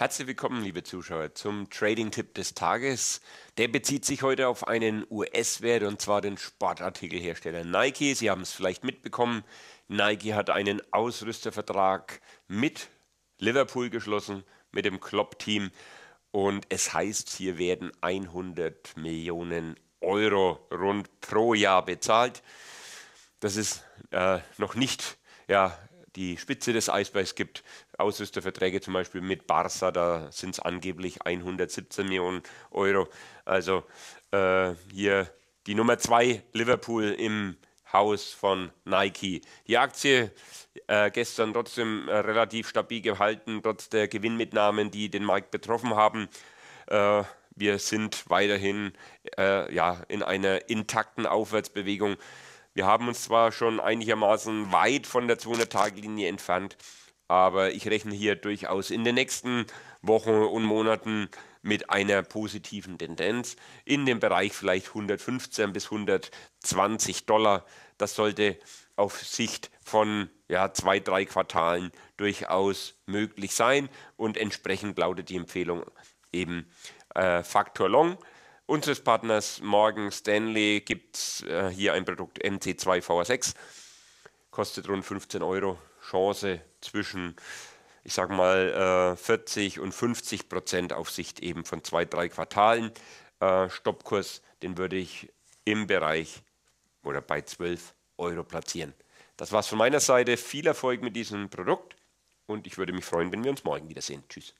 Herzlich willkommen, liebe Zuschauer, zum Trading-Tipp des Tages. Der bezieht sich heute auf einen US-Wert und zwar den Sportartikelhersteller Nike. Sie haben es vielleicht mitbekommen. Nike hat einen Ausrüstervertrag mit Liverpool geschlossen, mit dem Klopp-Team. Und es heißt, hier werden 100 Millionen Euro rund pro Jahr bezahlt. Das ist äh, noch nicht ja, die Spitze des Eisbergs gibt. Ausrüsterverträge zum Beispiel mit Barca, da sind es angeblich 117 Millionen Euro. Also äh, hier die Nummer 2 Liverpool im Haus von Nike. Die Aktie äh, gestern trotzdem äh, relativ stabil gehalten, trotz der Gewinnmitnahmen, die den Markt betroffen haben. Äh, wir sind weiterhin äh, ja, in einer intakten Aufwärtsbewegung. Wir haben uns zwar schon einigermaßen weit von der 200-Tage-Linie entfernt, aber ich rechne hier durchaus in den nächsten Wochen und Monaten mit einer positiven Tendenz in dem Bereich vielleicht 115 bis 120 Dollar. Das sollte auf Sicht von ja, zwei, drei Quartalen durchaus möglich sein und entsprechend lautet die Empfehlung eben äh, Faktor Long unseres Partners Morgan Stanley gibt es äh, hier ein Produkt MC2 v 6 Kostet rund 15 Euro. Chance zwischen, ich sag mal, äh, 40 und 50 Prozent auf Sicht eben von zwei, drei Quartalen. Äh, Stoppkurs, den würde ich im Bereich oder bei 12 Euro platzieren. Das war's von meiner Seite. Viel Erfolg mit diesem Produkt und ich würde mich freuen, wenn wir uns morgen wiedersehen. Tschüss.